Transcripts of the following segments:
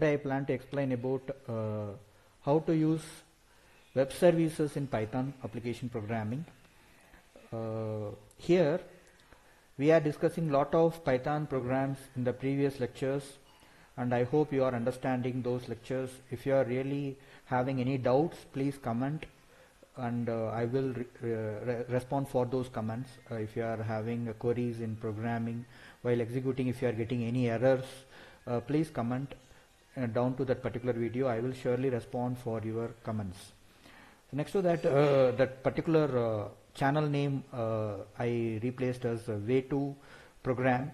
Today I plan to explain about uh, how to use web services in Python application programming. Uh, here we are discussing lot of Python programs in the previous lectures and I hope you are understanding those lectures. If you are really having any doubts, please comment and uh, I will re re respond for those comments uh, if you are having uh, queries in programming while executing if you are getting any errors uh, please comment uh, down to that particular video I will surely respond for your comments next to that uh, that particular uh, channel name uh, I replaced as uh, way to program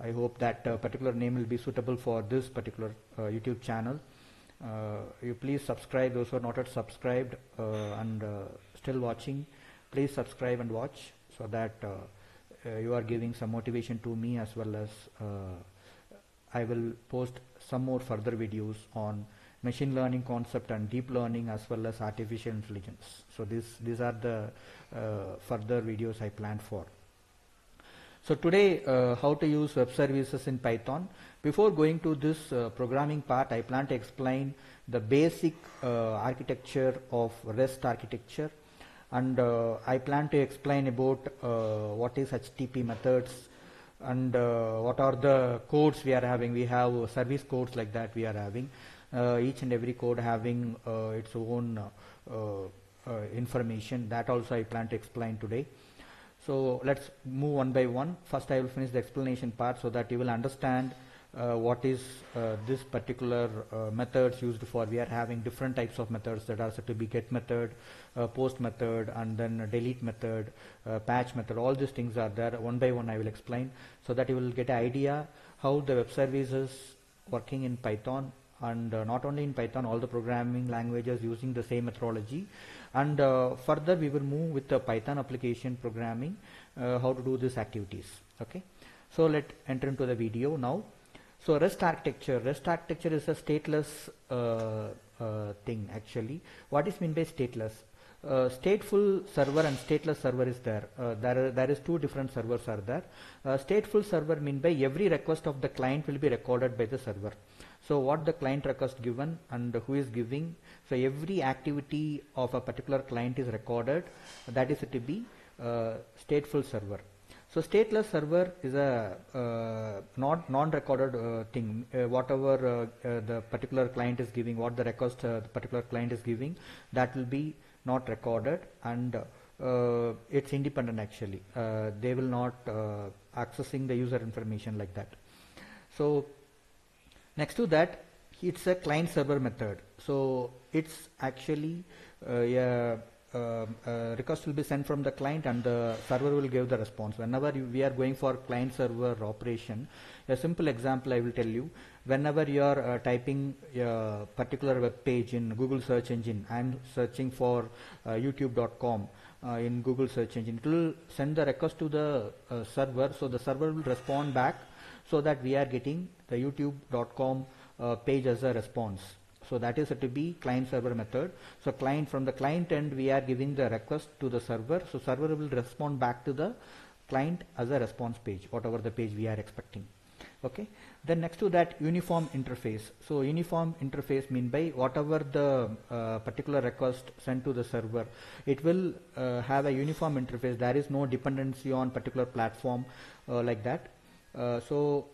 I hope that particular name will be suitable for this particular YouTube channel you please subscribe those who are not yet subscribed and still watching please subscribe and watch so that uh, you are giving some motivation to me as well as uh, I will post some more further videos on machine learning concept and deep learning as well as artificial intelligence. So this, these are the uh, further videos I planned for. So today, uh, how to use web services in Python. Before going to this uh, programming part, I plan to explain the basic uh, architecture of REST architecture. And uh, I plan to explain about uh, what is HTTP methods, and uh, what are the codes we are having. We have service codes like that we are having. Uh, each and every code having uh, its own uh, uh, information. That also I plan to explain today. So let's move one by one. First I will finish the explanation part so that you will understand uh, what is uh, this particular uh, methods used for. We are having different types of methods that are said to be get method, uh, post method, and then delete method, uh, patch method. All these things are there. One by one I will explain so that you will get an idea how the web services working in Python and uh, not only in Python, all the programming languages using the same methodology. And further we will move with the Python application programming, how to do these activities. Okay. So let enter into the video now. So REST architecture, REST architecture is a stateless uh, uh, thing actually. What is meant by stateless? Uh, stateful server and stateless server is there. Uh, there, are, there is two different servers are there. Uh, stateful server mean by every request of the client will be recorded by the server. So what the client request given and who is giving. So every activity of a particular client is recorded. That is to be uh, stateful server. So stateless server is a uh, not non-recorded uh, thing. Uh, whatever uh, uh, the particular client is giving, what the request uh, the particular client is giving, that will be not recorded and it's independent actually. they will not accessing the user information like that. So next to that, it's a client server method. So it's actually a um, uh, request will be sent from the client and the server will give the response. Whenever you, we are going for client server operation, a simple example I will tell you, whenever you are uh, typing a particular web page in Google search engine, I am searching for uh, youtube.com uh, in Google search engine, it will send the request to the server, so the server will respond back so that we are getting the youtube.com page as a response. So that is to be client server method. So client from the client end, we are giving the request to the server. So server will respond back to the client as a response page, whatever the page we are expecting. Okay. Then next to that uniform interface. So uniform interface mean by whatever the uh, particular request sent to the server, it will uh, have a uniform interface. There is no dependency on particular platform uh, like that. Uh, so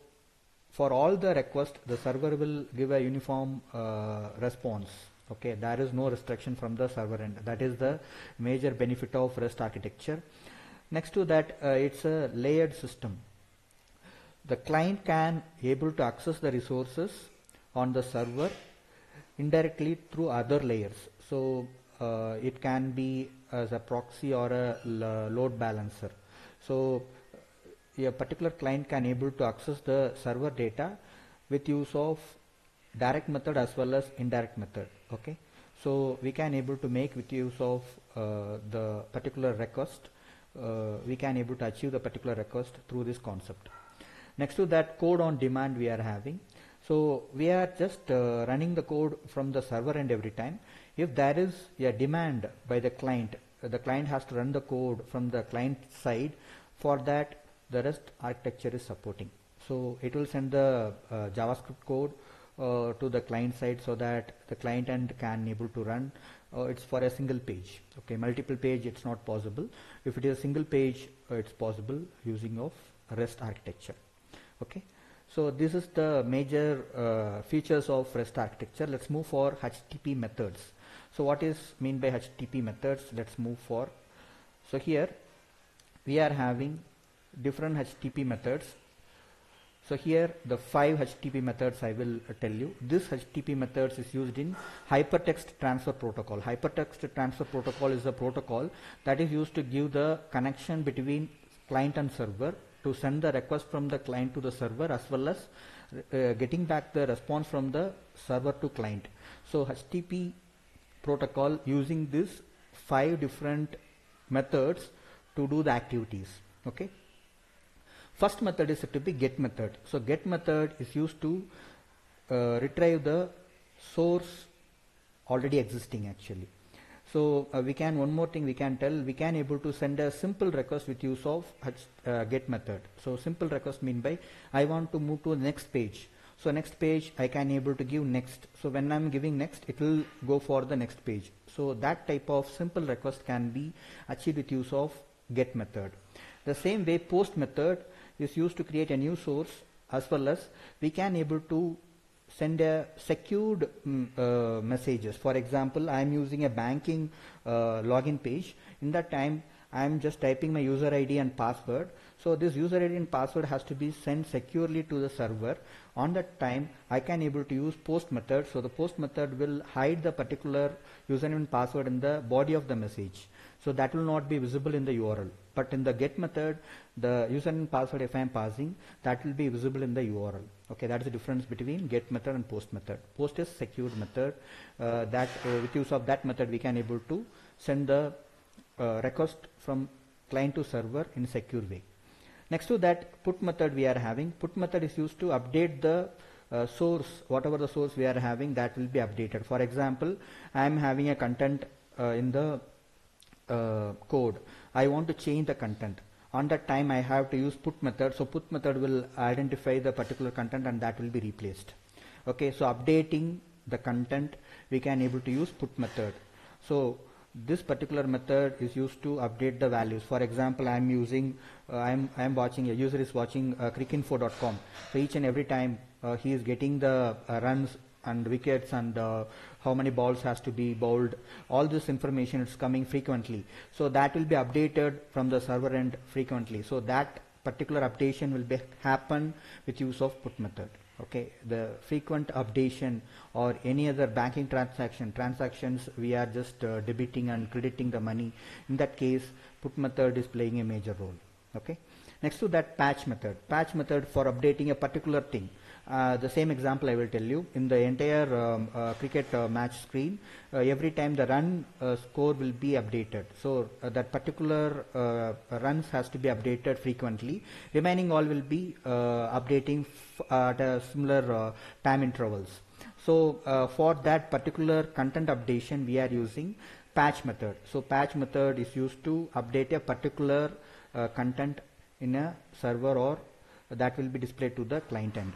for all the requests the server will give a uniform uh, response okay there is no restriction from the server end that is the major benefit of REST architecture next to that uh, it's a layered system the client can able to access the resources on the server indirectly through other layers so uh, it can be as a proxy or a load balancer so a particular client can able to access the server data with use of direct method as well as indirect method okay so we can able to make with use of uh, the particular request uh, we can able to achieve the particular request through this concept next to that code on demand we are having so we are just uh, running the code from the server end every time if there is a demand by the client the client has to run the code from the client side for that the rest architecture is supporting so it will send the uh, javascript code uh, to the client side so that the client end can able to run uh, it's for a single page okay multiple page it's not possible if it is a single page uh, it's possible using of rest architecture okay so this is the major uh, features of rest architecture let's move for http methods so what is mean by http methods let's move for so here we are having different HTTP methods. So here the five HTTP methods I will uh, tell you. This HTTP methods is used in hypertext transfer protocol. Hypertext transfer protocol is a protocol that is used to give the connection between client and server to send the request from the client to the server as well as uh, getting back the response from the server to client. So HTTP protocol using this five different methods to do the activities. Okay. First method is a typical get method. So get method is used to uh, retrieve the source already existing actually. So uh, we can, one more thing we can tell, we can able to send a simple request with use of uh, get method. So simple request mean by I want to move to the next page. So next page I can able to give next. So when I'm giving next, it will go for the next page. So that type of simple request can be achieved with use of get method. The same way post method, is used to create a new source as well as we can able to send a secured um, uh, messages. For example, I am using a banking uh, login page. In that time, I am just typing my user ID and password. So this user ID and password has to be sent securely to the server. On that time, I can able to use post method. So the post method will hide the particular username and password in the body of the message. So that will not be visible in the URL. But in the get method, the username and password, if I am passing, that will be visible in the URL. Okay, that is the difference between get method and post method. Post is secured method. Uh, that uh, with use of that method, we can able to send the uh, request from client to server in secure way. Next to that, put method we are having. Put method is used to update the uh, source, whatever the source we are having, that will be updated. For example, I am having a content uh, in the uh, code, I want to change the content. On that time, I have to use put method. So put method will identify the particular content and that will be replaced. Okay, so updating the content, we can able to use put method. So this particular method is used to update the values. For example, I'm using, uh, I'm, I'm watching, a user is watching uh, crickinfo.com. So each and every time uh, he is getting the uh, runs and wickets and uh, how many balls has to be bowled. All this information is coming frequently. So that will be updated from the server end frequently. So that particular updation will be happen with use of put method. Okay, the frequent updation or any other banking transaction, transactions we are just uh, debiting and crediting the money. In that case, put method is playing a major role. Okay. Next to that patch method. Patch method for updating a particular thing. Uh, the same example I will tell you. In the entire um, uh, cricket uh, match screen, uh, every time the run uh, score will be updated. So that particular runs has to be updated frequently. Remaining all will be updating at a similar time intervals. So for that particular content updation, we are using patch method. So patch method is used to update a particular content in a server or that will be displayed to the client end.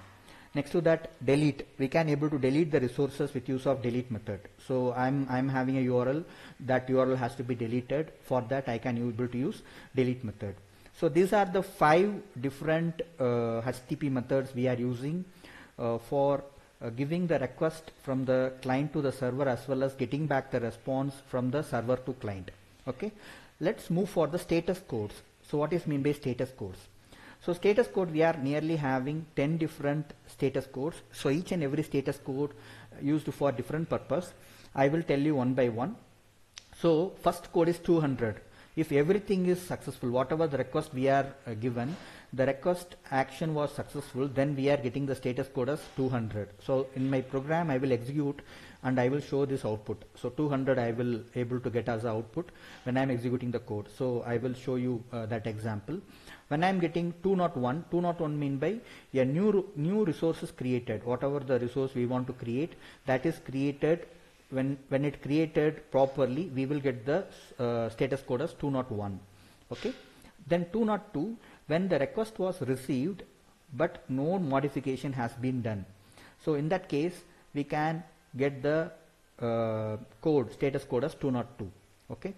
Next to that, delete. We can able to delete the resources with use of delete method. So I'm, I'm having a URL. That URL has to be deleted. For that, I can able to use delete method. So these are the five different uh, HTTP methods we are using uh, for uh, giving the request from the client to the server as well as getting back the response from the server to client. Okay, let's move for the status codes. So what is mean by status codes? So status code, we are nearly having 10 different status codes. So each and every status code used for different purpose. I will tell you one by one. So first code is 200. If everything is successful, whatever the request we are uh, given, the request action was successful, then we are getting the status code as 200. So in my program, I will execute and I will show this output. So 200 I will able to get as output when I'm executing the code. So I will show you uh, that example. When I'm getting 201, 201 mean by a new, new resource is created, whatever the resource we want to create that is created when, when it created properly we will get the uh, status code as 201. Okay. Then 202 when the request was received but no modification has been done. So in that case we can get the uh, code status code as 202 okay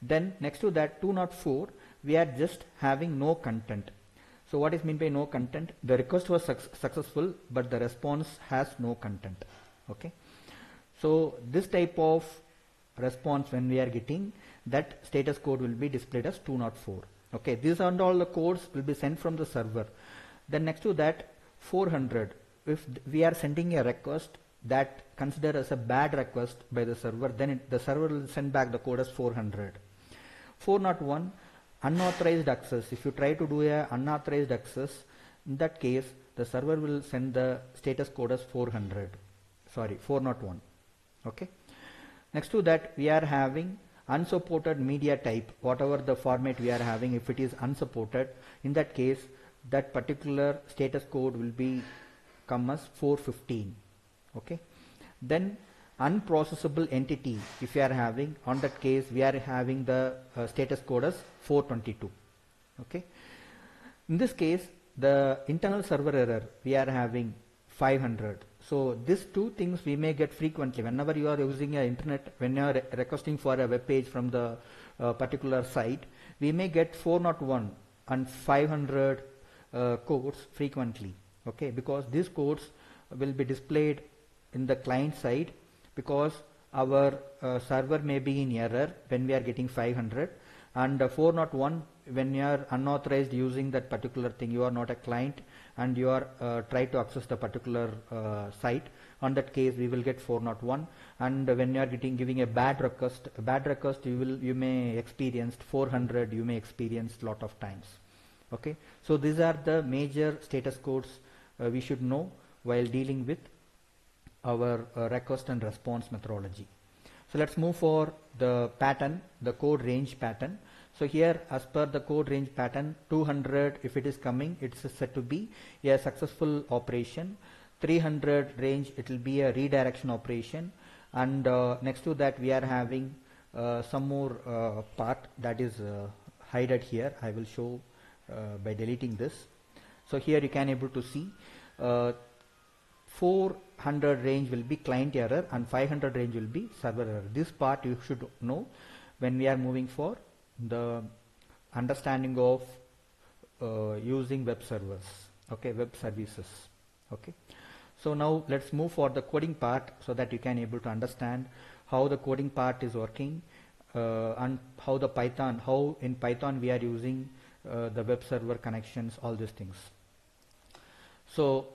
then next to that 204 we are just having no content so what is meant by no content the request was successful but the response has no content okay so this type of response when we are getting that status code will be displayed as 204 okay these and all the codes will be sent from the server then next to that 400 if we are sending a request that considered as a bad request by the server, then it, the server will send back the code as 400. 401, unauthorized access. If you try to do a unauthorized access, in that case, the server will send the status code as 400. Sorry, 401. Okay. Next to that, we are having unsupported media type, whatever the format we are having, if it is unsupported, in that case, that particular status code will be come as 415 okay then unprocessable entity if you are having on that case we are having the uh, status code as 422 okay in this case the internal server error we are having 500 so these two things we may get frequently whenever you are using your internet when you are re requesting for a web page from the uh, particular site we may get 401 and 500 uh, codes frequently okay because these codes will be displayed in the client side because our uh, server may be in error when we are getting 500 and uh, 401 when you are unauthorized using that particular thing you are not a client and you are uh, try to access the particular uh, site on that case we will get 401 and when you are getting giving a bad request a bad request you will you may experience 400 you may experience lot of times okay so these are the major status codes uh, we should know while dealing with our uh, request and response methodology. So let's move for the pattern, the code range pattern. So here as per the code range pattern 200 if it is coming it's said to be a successful operation 300 range it will be a redirection operation and uh, next to that we are having uh, some more uh, part that is uh, hided here I will show uh, by deleting this so here you can able to see uh, four 100 range will be client error and 500 range will be server error. This part you should know when we are moving for the understanding of uh, using web servers, okay, web services, okay. So now let's move for the coding part so that you can able to understand how the coding part is working uh, and how the Python, how in Python we are using uh, the web server connections, all these things. So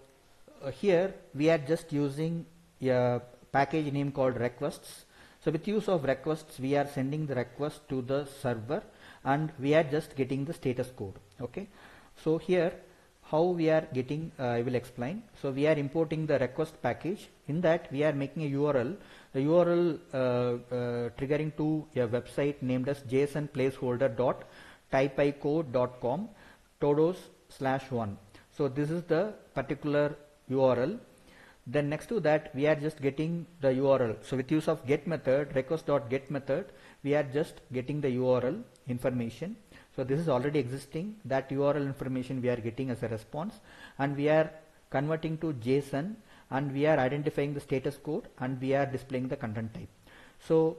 uh, here we are just using a package name called requests. So with use of requests, we are sending the request to the server and we are just getting the status code. Okay. So here how we are getting, uh, I will explain. So we are importing the request package. In that we are making a URL, the URL uh, uh, triggering to a website named as JSON placeholder dot com todos slash one. So this is the particular URL. Then next to that, we are just getting the URL. So with use of get method, request.get method, we are just getting the URL information. So this is already existing. That URL information we are getting as a response and we are converting to JSON and we are identifying the status code and we are displaying the content type. So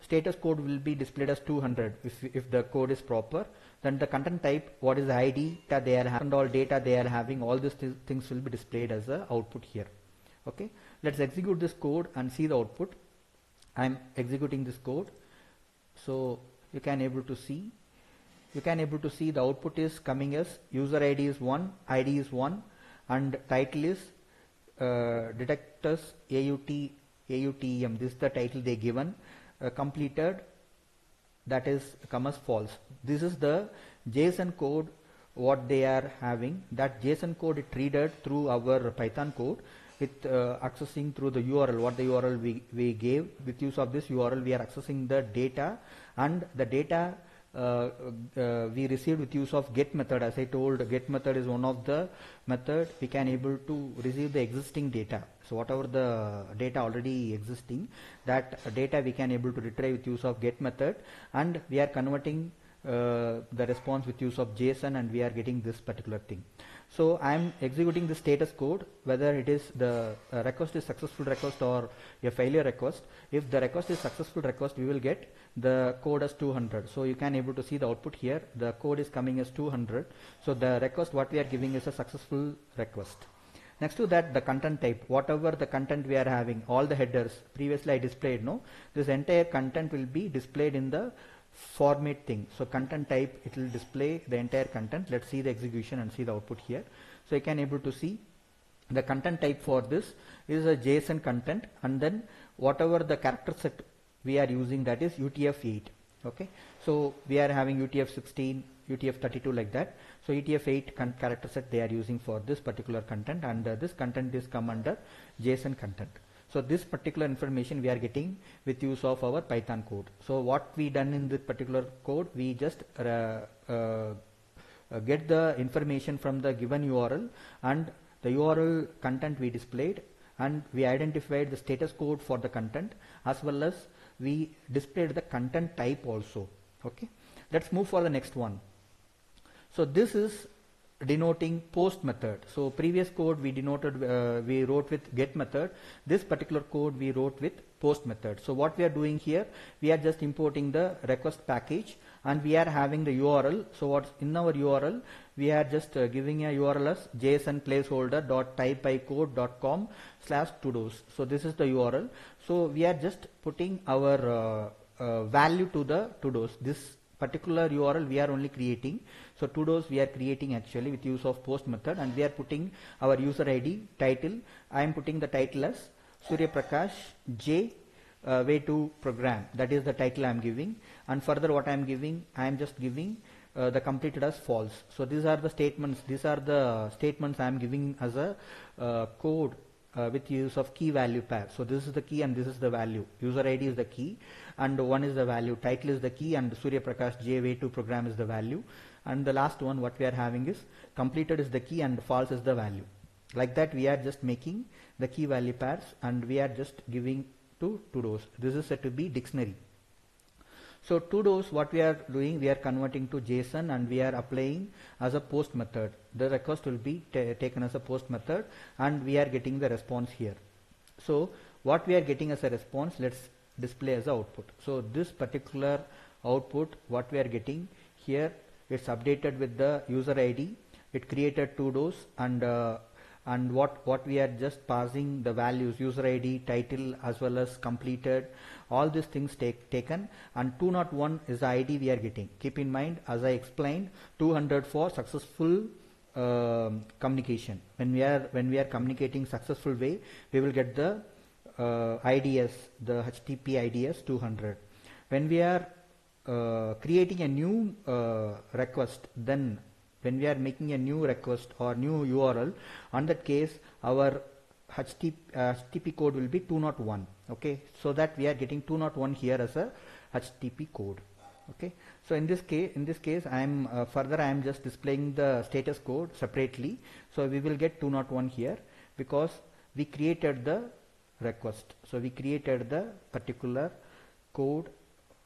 status code will be displayed as 200 if, if the code is proper then the content type what is the id that they are having all data they are having all these th things will be displayed as the output here okay let's execute this code and see the output I'm executing this code so you can able to see you can able to see the output is coming as user id is 1 id is 1 and title is uh, detectors AUT this is the title they given uh, completed that is commas false. This is the JSON code what they are having that JSON code it readed through our Python code with uh, accessing through the URL what the URL we, we gave with use of this URL we are accessing the data and the data uh, uh, we received with use of get method. As I told, get method is one of the method we can able to receive the existing data. So whatever the data already existing, that data we can able to retrieve with use of get method and we are converting uh, the response with use of JSON and we are getting this particular thing. So I'm executing the status code, whether it is the uh, request is successful request or a failure request. If the request is successful request, we will get the code as 200. So you can able to see the output here. The code is coming as 200. So the request what we are giving is a successful request. Next to that, the content type, whatever the content we are having, all the headers previously I displayed, no, this entire content will be displayed in the format thing. So content type, it will display the entire content. Let's see the execution and see the output here. So you can able to see the content type for this is a JSON content and then whatever the character set we are using that is UTF-8. Okay, so we are having UTF-16, UTF-32 like that. So UTF-8 character set they are using for this particular content and uh, this content is come under JSON content. So this particular information we are getting with use of our Python code. So what we done in this particular code, we just uh, uh, get the information from the given URL and the URL content we displayed and we identified the status code for the content as well as we displayed the content type also. Okay, let's move for the next one. So this is denoting post method. So previous code we denoted, uh, we wrote with get method. This particular code we wrote with post method. So what we are doing here, we are just importing the request package and we are having the URL. So what's in our URL, we are just uh, giving a URL as json placeholder dot com slash todos. So this is the URL. So we are just putting our uh, uh value to the todos. This particular URL we are only creating. So two doors we are creating actually with use of post method and we are putting our user ID, title. I am putting the title as Surya Prakash J uh, way to program. That is the title I am giving and further what I am giving, I am just giving uh, the completed as false. So these are the statements, these are the statements I am giving as a uh, code uh, with use of key value pair. So this is the key and this is the value. User ID is the key and one is the value. Title is the key and Surya Prakash JWay2 program is the value. And the last one what we are having is completed is the key and false is the value. Like that we are just making the key value pairs and we are just giving to to This is said to be dictionary. So to what we are doing we are converting to JSON and we are applying as a post method. The request will be taken as a post method and we are getting the response here. So what we are getting as a response let's display as output. So this particular output what we are getting here it's updated with the user ID it created two doors and uh, and what what we are just passing the values user ID title as well as completed all these things take taken and 201 is the ID we are getting keep in mind as I explained 200 for successful uh, communication when we are when we are communicating successful way we will get the uh, IDS, the HTTP IDS 200. When we are uh, creating a new uh, request, then when we are making a new request or new URL, on that case, our HTTP, HTTP uh, code will be 201. Okay, so that we are getting 201 here as a HTTP code. Okay, so in this case, in this case, I am uh, further I am just displaying the status code separately. So we will get 201 here because we created the request so we created the particular code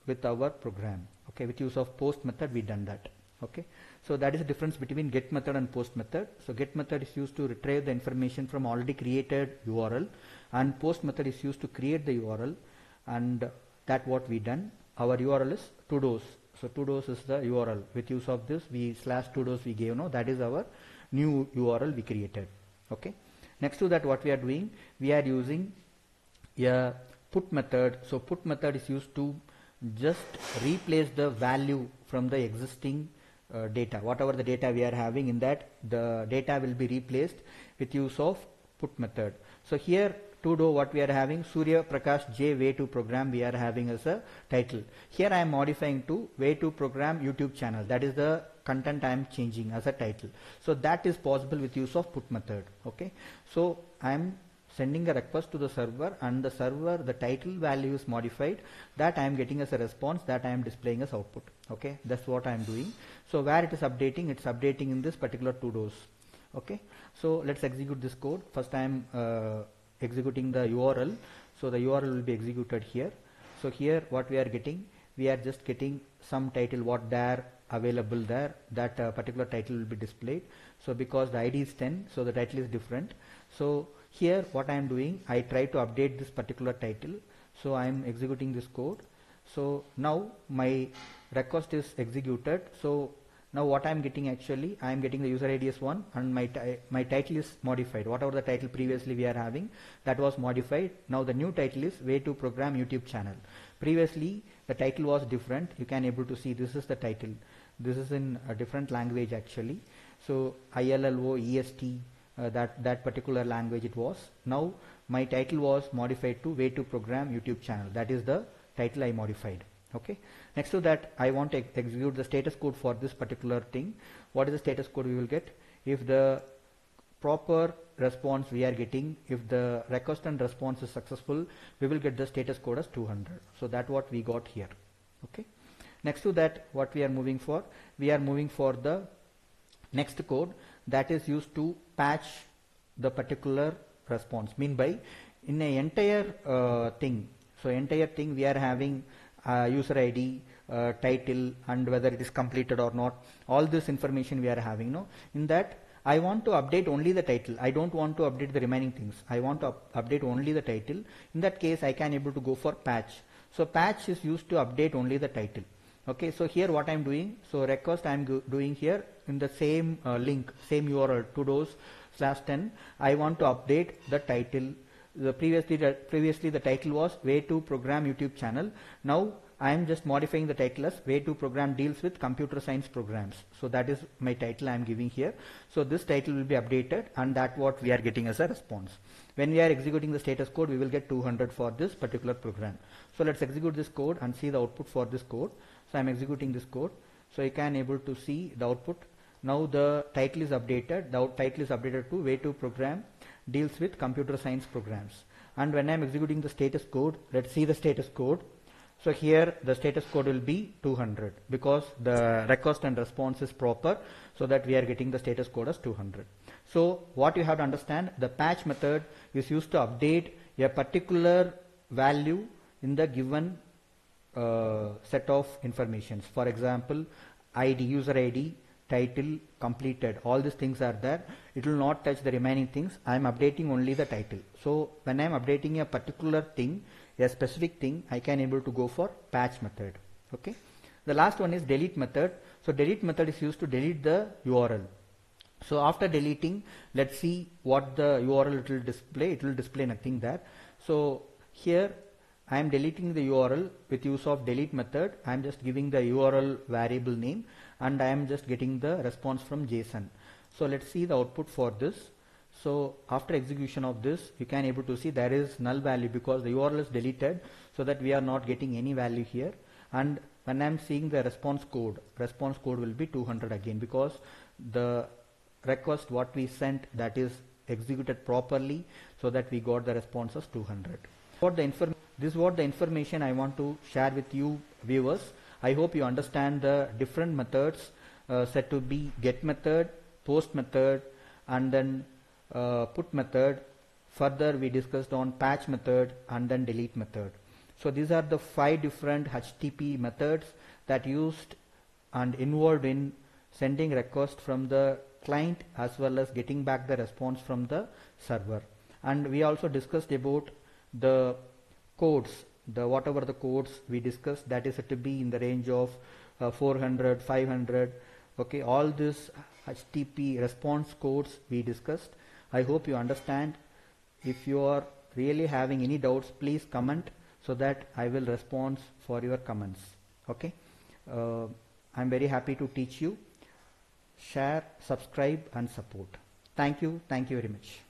with our program okay with use of post method we done that okay so that is the difference between get method and post method so get method is used to retrieve the information from already created url and post method is used to create the url and that what we done our url is todos so todos is the url with use of this we slash todos we gave now that is our new url we created okay next to that what we are doing we are using a put method. So put method is used to just replace the value from the existing uh, data. Whatever the data we are having in that, the data will be replaced with use of put method. So here to do what we are having Surya Prakash J way to program we are having as a title. Here I am modifying to way to program YouTube channel. That is the content I am changing as a title. So that is possible with use of put method. Okay. So I am sending a request to the server and the server the title value is modified that I am getting as a response that I am displaying as output okay that's what I am doing so where it is updating it's updating in this particular two doors okay so let's execute this code first I am uh, executing the URL so the URL will be executed here so here what we are getting we are just getting some title what there available there that uh, particular title will be displayed so because the ID is 10 so the title is different so here what I am doing, I try to update this particular title. So I am executing this code. So now my request is executed. So now what I am getting actually, I am getting the user ID is 1 and my, my title is modified. Whatever the title previously we are having, that was modified. Now the new title is way to program YouTube channel. Previously the title was different. You can able to see this is the title. This is in a different language actually. So ILLO, EST, uh, that that particular language it was now my title was modified to way to program youtube channel that is the title i modified okay next to that i want to ex execute the status code for this particular thing what is the status code we will get if the proper response we are getting if the request and response is successful we will get the status code as 200 so that what we got here okay next to that what we are moving for we are moving for the next code that is used to patch the particular response mean by in a entire uh, thing so entire thing we are having uh, user id uh, title and whether it is completed or not all this information we are having no in that I want to update only the title. I don't want to update the remaining things. I want to up update only the title. In that case, I can able to go for patch. So patch is used to update only the title okay so here what i'm doing so request i'm doing here in the same uh, link same url todos slash 10 i want to update the title the previously the, previously the title was way to program youtube channel now i am just modifying the title as way to program deals with computer science programs so that is my title i am giving here so this title will be updated and that what we are getting as a response when we are executing the status code we will get 200 for this particular program so let's execute this code and see the output for this code so I'm executing this code. So I can able to see the output. Now the title is updated. The title is updated to way to program deals with computer science programs. And when I'm executing the status code, let's see the status code. So here the status code will be 200 because the request and response is proper so that we are getting the status code as 200. So what you have to understand the patch method is used to update a particular value in the given uh, set of informations. For example, ID, user ID, title, completed, all these things are there. It will not touch the remaining things. I am updating only the title. So when I am updating a particular thing, a specific thing, I can able to go for patch method. Okay. The last one is delete method. So delete method is used to delete the URL. So after deleting, let's see what the URL it will display. It will display nothing there. So here I am deleting the URL with use of delete method. I am just giving the URL variable name and I am just getting the response from JSON. So let's see the output for this. So after execution of this, you can able to see there is null value because the URL is deleted so that we are not getting any value here. And when I am seeing the response code, response code will be 200 again because the request what we sent that is executed properly so that we got the response as 200. For the information this is what the information I want to share with you viewers. I hope you understand the different methods uh, said to be get method, post method and then uh, put method. Further we discussed on patch method and then delete method. So these are the five different HTTP methods that used and involved in sending request from the client as well as getting back the response from the server. And we also discussed about the codes the whatever the codes we discussed that is to be in the range of uh, 400 500 okay all this HTTP response codes we discussed I hope you understand if you are really having any doubts please comment so that I will respond for your comments okay uh, I'm very happy to teach you share subscribe and support thank you thank you very much